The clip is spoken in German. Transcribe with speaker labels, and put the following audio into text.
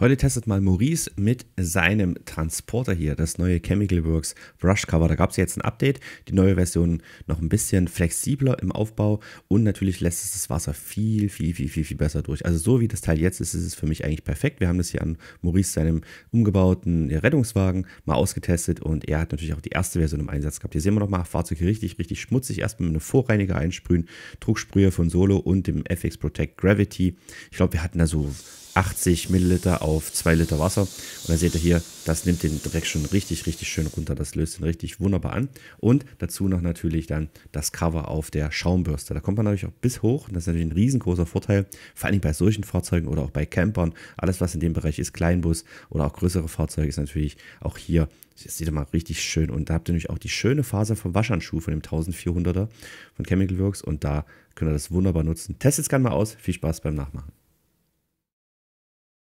Speaker 1: Heute testet mal Maurice mit seinem Transporter hier, das neue Chemical Works Brush Cover. Da gab es jetzt ein Update, die neue Version noch ein bisschen flexibler im Aufbau und natürlich lässt es das Wasser viel, viel, viel, viel, viel besser durch. Also so wie das Teil jetzt ist, ist es für mich eigentlich perfekt. Wir haben das hier an Maurice, seinem umgebauten Rettungswagen, mal ausgetestet und er hat natürlich auch die erste Version im Einsatz gehabt. Hier sehen wir nochmal, Fahrzeug richtig, richtig schmutzig. Erstmal mit einem Vorreiniger einsprühen, Drucksprühe von Solo und dem FX Protect Gravity. Ich glaube, wir hatten da so 80 Milliliter auf 2 Liter Wasser. Und dann seht ihr hier, das nimmt den Dreck schon richtig, richtig schön runter. Das löst ihn richtig wunderbar an. Und dazu noch natürlich dann das Cover auf der Schaumbürste. Da kommt man natürlich auch bis hoch. Und das ist natürlich ein riesengroßer Vorteil. Vor allem bei solchen Fahrzeugen oder auch bei Campern. Alles, was in dem Bereich ist, Kleinbus oder auch größere Fahrzeuge, ist natürlich auch hier das sieht ihr mal richtig schön. Und da habt ihr nämlich auch die schöne Faser vom Waschhandschuh von dem 1400er von Chemical Works. Und da könnt ihr das wunderbar nutzen. Testet es gerne mal aus. Viel Spaß beim Nachmachen.